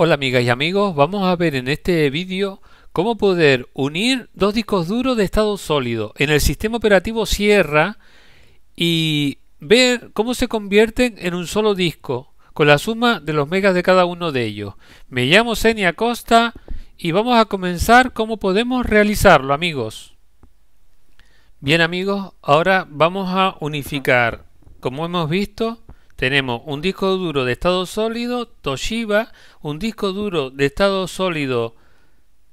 Hola amigas y amigos, vamos a ver en este vídeo cómo poder unir dos discos duros de estado sólido en el sistema operativo Sierra y ver cómo se convierten en un solo disco con la suma de los megas de cada uno de ellos. Me llamo Senia Costa y vamos a comenzar cómo podemos realizarlo amigos. Bien amigos, ahora vamos a unificar, como hemos visto, tenemos un disco duro de estado sólido Toshiba, un disco duro de estado sólido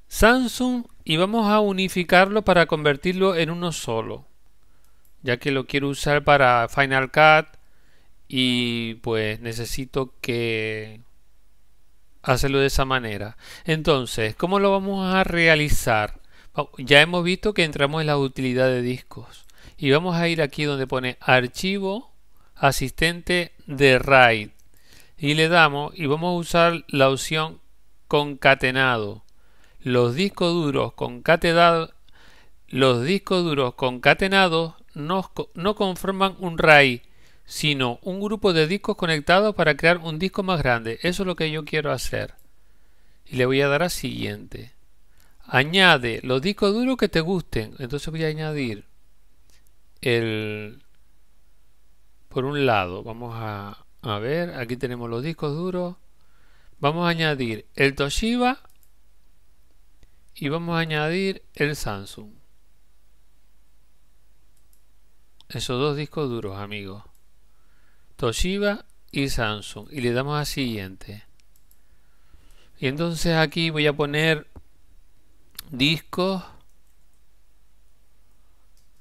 Samsung y vamos a unificarlo para convertirlo en uno solo. Ya que lo quiero usar para Final Cut y pues necesito que hacerlo de esa manera. Entonces, ¿cómo lo vamos a realizar? Ya hemos visto que entramos en la utilidad de discos. Y vamos a ir aquí donde pone archivo, asistente de RAID y le damos y vamos a usar la opción concatenado. Los discos duros concatenados los discos duros concatenados no, no conforman un RAID, sino un grupo de discos conectados para crear un disco más grande. Eso es lo que yo quiero hacer. Y le voy a dar a siguiente. Añade los discos duros que te gusten. Entonces voy a añadir el por un lado, vamos a, ver, aquí tenemos los discos duros. Vamos a añadir el Toshiba y vamos a añadir el Samsung. Esos dos discos duros, amigos. Toshiba y Samsung. Y le damos a siguiente. Y entonces aquí voy a poner discos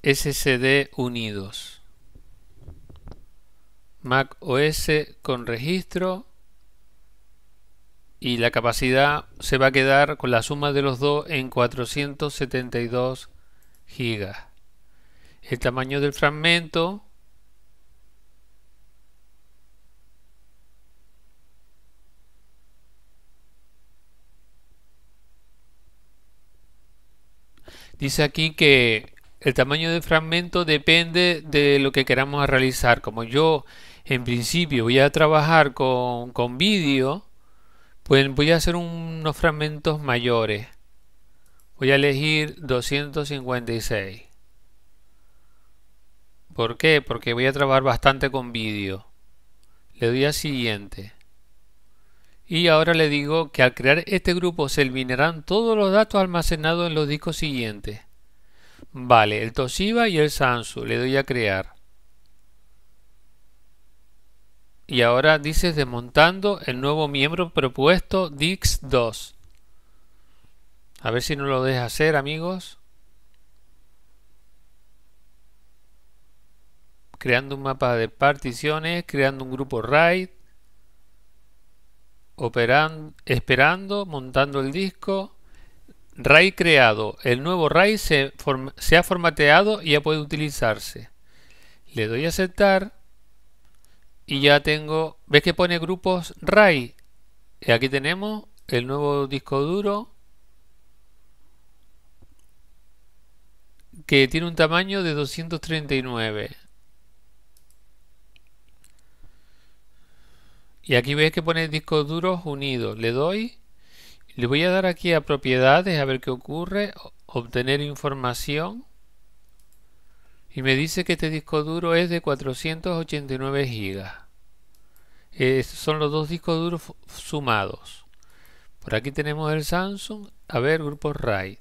SSD unidos. Mac OS con registro y la capacidad se va a quedar con la suma de los dos en 472 gigas. El tamaño del fragmento Dice aquí que el tamaño del fragmento depende de lo que queramos realizar. Como yo en principio voy a trabajar con, con vídeo, pues voy a hacer unos fragmentos mayores. Voy a elegir 256. ¿Por qué? Porque voy a trabajar bastante con vídeo. Le doy a siguiente. Y ahora le digo que al crear este grupo se eliminarán todos los datos almacenados en los discos siguientes. Vale, el Toshiba y el Sansu, Le doy a crear. y ahora dices desmontando el nuevo miembro propuesto dix2 a ver si no lo deja hacer amigos creando un mapa de particiones creando un grupo RAID esperando, montando el disco RAID creado el nuevo RAID se, se ha formateado y ya puede utilizarse le doy a aceptar y ya tengo, ¿ves que pone grupos RAI? Y aquí tenemos el nuevo disco duro que tiene un tamaño de 239. Y aquí ves que pone discos duros unidos. Le doy, le voy a dar aquí a propiedades a ver qué ocurre, obtener información y me dice que este disco duro es de 489 GB. son los dos discos duros sumados. Por aquí tenemos el Samsung, a ver, grupo RAID.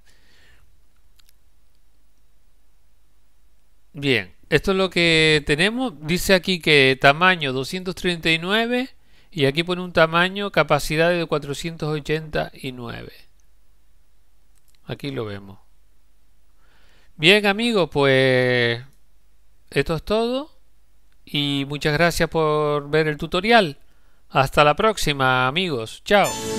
Bien, esto es lo que tenemos. Dice aquí que tamaño 239 y aquí pone un tamaño, capacidad de 489. Aquí lo vemos. Bien, amigos, pues esto es todo. Y muchas gracias por ver el tutorial. Hasta la próxima, amigos. Chao.